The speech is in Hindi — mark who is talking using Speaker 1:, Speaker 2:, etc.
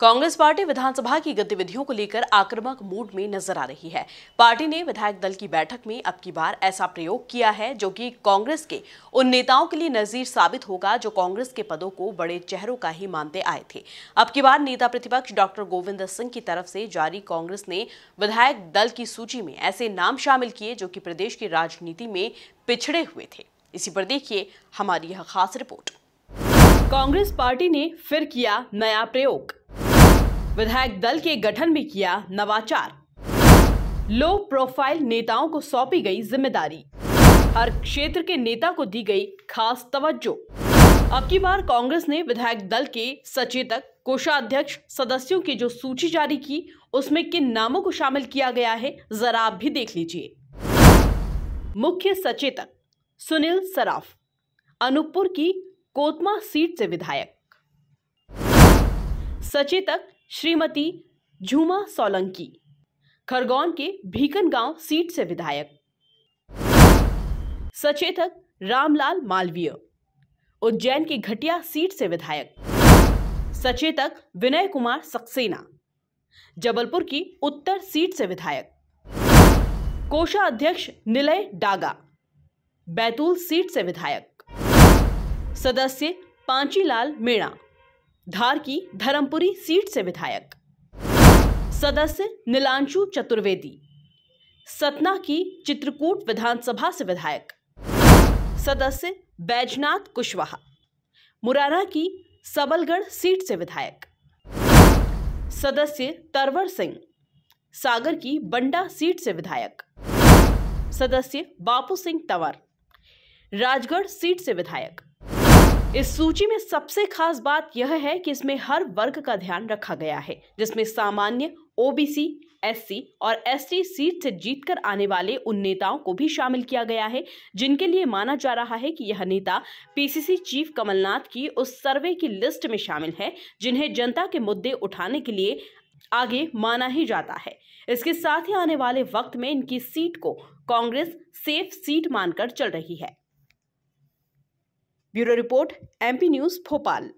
Speaker 1: कांग्रेस पार्टी विधानसभा की गतिविधियों को लेकर आक्रामक मूड में नजर आ रही है पार्टी ने विधायक दल की बैठक में अब की बार ऐसा प्रयोग किया है जो कि कांग्रेस के उन नेताओं के लिए नजीर साबित होगा जो कांग्रेस के पदों को बड़े चेहरों का ही मानते आए थे अब की बार नेता प्रतिपक्ष डॉक्टर गोविंद सिंह की तरफ से जारी कांग्रेस ने विधायक दल की सूची में ऐसे नाम शामिल किए जो कि प्रदेश की राजनीति में पिछड़े हुए थे इसी पर देखिए हमारी यह खास रिपोर्ट कांग्रेस पार्टी ने फिर किया नया प्रयोग विधायक दल के गठन में किया नवाचार लो प्रोफाइल नेताओं को सौंपी गई जिम्मेदारी हर क्षेत्र के नेता को दी गई खास तवज्जो अब की बार कांग्रेस ने विधायक दल के सचेतक कोषाध्यक्ष सदस्यों की जो सूची जारी की उसमें किन नामों को शामिल किया गया है जरा आप भी देख लीजिए मुख्य सचेतक सुनील सराफ अनूपपुर की कोतमा सीट से विधायक सचेतक श्रीमती झूमा सोलंकी खरगोन के भीकन गांव सीट से विधायक सचेतक रामलाल मालवीय उज्जैन की घटिया सीट से विधायक सचेतक विनय कुमार सक्सेना जबलपुर की उत्तर सीट से विधायक कोषा अध्यक्ष निलय डागा बैतूल सीट से विधायक सदस्य पांचीलाल मीणा धार की धर्मपुरी सीट से विधायक सदस्य नीलांशु चतुर्वेदी सतना की चित्रकूट विधानसभा से विधायक सदस्य बैजनाथ कुशवाहा मुरारा की सबलगढ़ सीट से विधायक सदस्य तरवर सिंह सागर की बंडा सीट से विधायक सदस्य बापू सिंह तंवर राजगढ़ सीट से विधायक इस सूची में सबसे खास बात यह है कि इसमें हर वर्ग का ध्यान रखा गया है जिसमें सामान्य ओबीसी एससी और एसटी सीट से जीतकर आने वाले उन नेताओं को भी शामिल किया गया है जिनके लिए माना जा रहा है कि यह नेता पीसीसी चीफ कमलनाथ की उस सर्वे की लिस्ट में शामिल है जिन्हें जनता के मुद्दे उठाने के लिए आगे माना ही जाता है इसके साथ ही आने वाले वक्त में इनकी सीट को कांग्रेस सेफ सीट मानकर चल रही है bureau report MP news Bhopal